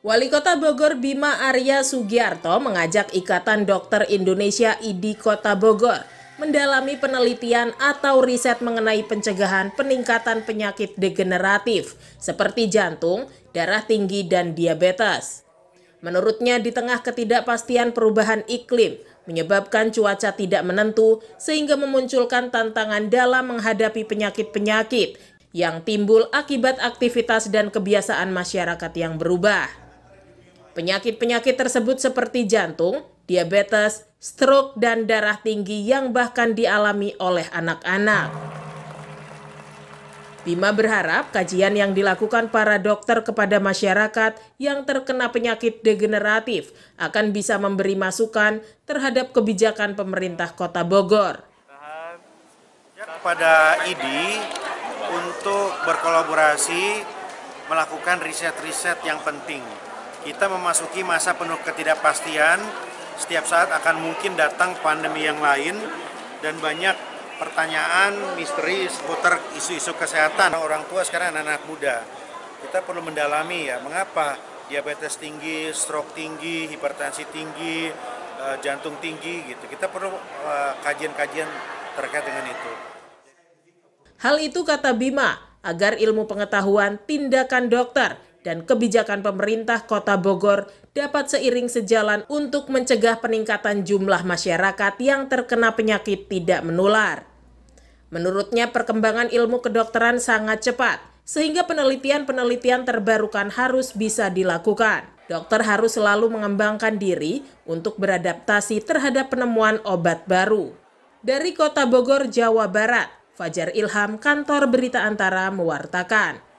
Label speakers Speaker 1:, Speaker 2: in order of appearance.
Speaker 1: Wali Kota Bogor Bima Arya Sugiarto mengajak Ikatan Dokter Indonesia IDI Kota Bogor mendalami penelitian atau riset mengenai pencegahan peningkatan penyakit degeneratif seperti jantung, darah tinggi, dan diabetes. Menurutnya di tengah ketidakpastian perubahan iklim menyebabkan cuaca tidak menentu sehingga memunculkan tantangan dalam menghadapi penyakit-penyakit yang timbul akibat aktivitas dan kebiasaan masyarakat yang berubah. Penyakit-penyakit tersebut seperti jantung, diabetes, stroke, dan darah tinggi yang bahkan dialami oleh anak-anak. Bima berharap kajian yang dilakukan para dokter kepada masyarakat yang terkena penyakit degeneratif akan bisa memberi masukan terhadap kebijakan pemerintah Kota Bogor.
Speaker 2: Pada IDI untuk berkolaborasi melakukan riset-riset yang penting kita memasuki masa penuh ketidakpastian. Setiap saat akan mungkin datang pandemi yang lain dan banyak pertanyaan misteri seputar isu-isu kesehatan orang tua sekarang anak-anak muda. Kita perlu mendalami ya, mengapa diabetes tinggi, stroke tinggi, hipertensi tinggi, eh, jantung tinggi gitu. Kita perlu eh, kajian-kajian terkait dengan itu.
Speaker 1: Hal itu kata Bima, agar ilmu pengetahuan tindakan dokter dan kebijakan pemerintah Kota Bogor dapat seiring sejalan untuk mencegah peningkatan jumlah masyarakat yang terkena penyakit tidak menular. Menurutnya, perkembangan ilmu kedokteran sangat cepat, sehingga penelitian-penelitian terbarukan harus bisa dilakukan. Dokter harus selalu mengembangkan diri untuk beradaptasi terhadap penemuan obat baru. Dari Kota Bogor, Jawa Barat, Fajar Ilham, Kantor Berita Antara mewartakan.